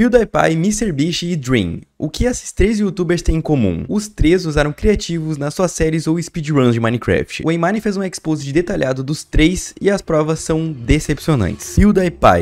PewDiePie, MrBeast e Dream. O que esses três youtubers têm em comum? Os três usaram criativos nas suas séries ou speedruns de Minecraft. O Eimani fez um expose detalhado dos três e as provas são decepcionantes. E Pai,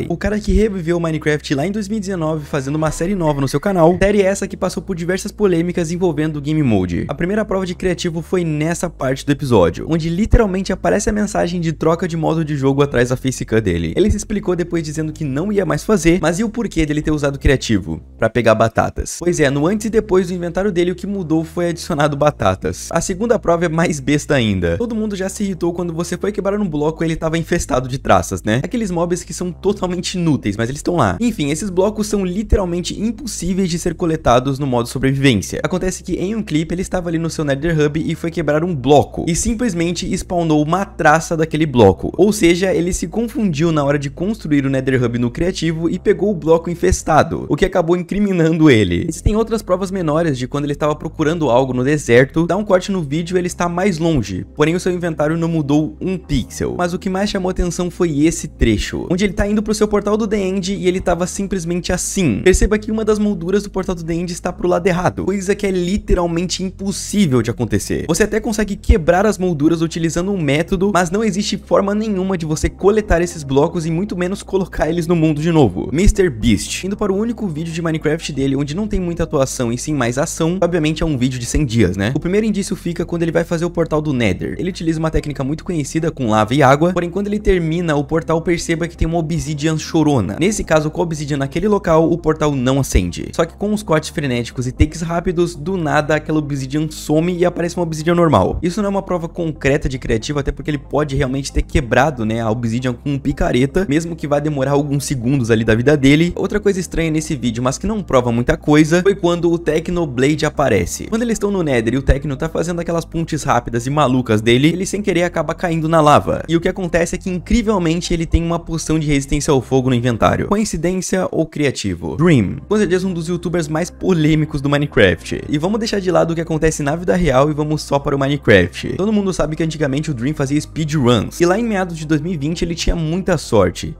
PewDiePie, o cara que reviveu Minecraft lá em 2019 fazendo uma série nova no seu canal, série essa que passou por diversas polêmicas envolvendo o Game Mode. A primeira prova de criativo foi nessa parte do episódio, onde literalmente aparece a mensagem de troca de modo de jogo atrás da facecam dele. Ele se explicou depois dizendo que não ia mais fazer, mas e o porquê dele ter usado criativo? Pra pegar batatas. Pois é, é, no antes e depois do inventário dele, o que mudou foi adicionado batatas. A segunda prova é mais besta ainda. Todo mundo já se irritou quando você foi quebrar um bloco e ele estava infestado de traças, né? Aqueles mobs que são totalmente inúteis, mas eles estão lá. Enfim, esses blocos são literalmente impossíveis de ser coletados no modo sobrevivência. Acontece que em um clipe ele estava ali no seu Nether Hub e foi quebrar um bloco e simplesmente spawnou uma traça daquele bloco. Ou seja, ele se confundiu na hora de construir o Nether Hub no criativo e pegou o bloco infestado, o que acabou incriminando ele. Existem outras provas menores de quando ele estava procurando algo no deserto, dá um corte no vídeo e ele está mais longe, porém o seu inventário não mudou um pixel. Mas o que mais chamou atenção foi esse trecho, onde ele está indo para o seu portal do The End e ele estava simplesmente assim. Perceba que uma das molduras do portal do The End está para o lado errado, coisa que é literalmente impossível de acontecer. Você até consegue quebrar as molduras utilizando um método, mas não existe forma nenhuma de você coletar esses blocos e muito menos colocar eles no mundo de novo. Mr. Beast, indo para o único vídeo de Minecraft dele onde não tem muita atuação e sim mais ação, obviamente é um vídeo de 100 dias, né? O primeiro indício fica quando ele vai fazer o portal do Nether. Ele utiliza uma técnica muito conhecida com lava e água, porém quando ele termina o portal perceba que tem uma obsidian chorona. Nesse caso, com a obsidian naquele local, o portal não acende. Só que com os cortes frenéticos e takes rápidos, do nada aquela obsidian some e aparece uma obsidian normal. Isso não é uma prova concreta de criativo, até porque ele pode realmente ter quebrado, né, a obsidian com um picareta, mesmo que vá demorar alguns segundos ali da vida dele. Outra coisa estranha nesse vídeo, mas que não prova muita coisa, foi quando o Technoblade aparece. Quando eles estão no Nether e o Tecno tá fazendo aquelas pontes rápidas e malucas dele, ele sem querer acaba caindo na lava. E o que acontece é que incrivelmente ele tem uma poção de resistência ao fogo no inventário. Coincidência ou criativo? Dream, com certeza um dos youtubers mais polêmicos do Minecraft. E vamos deixar de lado o que acontece na vida real e vamos só para o Minecraft. Todo mundo sabe que antigamente o Dream fazia speedruns, e lá em meados de 2020 ele tinha muita sorte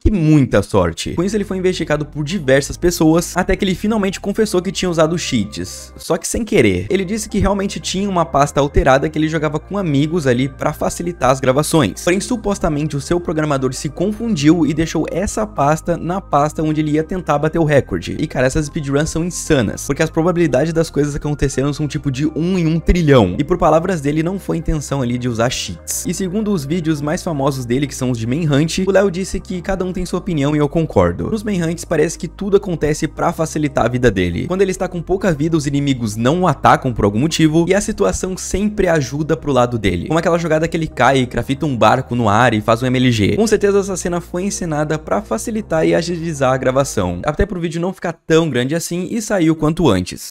que muita sorte. Com isso, ele foi investigado por diversas pessoas, até que ele finalmente confessou que tinha usado cheats, só que sem querer. Ele disse que realmente tinha uma pasta alterada que ele jogava com amigos ali para facilitar as gravações. Porém, supostamente o seu programador se confundiu e deixou essa pasta na pasta onde ele ia tentar bater o recorde. E cara, essas speedruns são insanas, porque as probabilidades das coisas aconteceram são tipo de 1 um em 1 um trilhão. E por palavras dele, não foi intenção ali de usar cheats. E segundo os vídeos mais famosos dele, que são os de Manhunt, o Léo disse que cada um um tem sua opinião e eu concordo. Nos Manhunts parece que tudo acontece pra facilitar a vida dele. Quando ele está com pouca vida, os inimigos não o atacam por algum motivo e a situação sempre ajuda pro lado dele. Como aquela jogada que ele cai, e crafita um barco no ar e faz um MLG. Com certeza essa cena foi encenada pra facilitar e agilizar a gravação. Até pro vídeo não ficar tão grande assim e sair o quanto antes.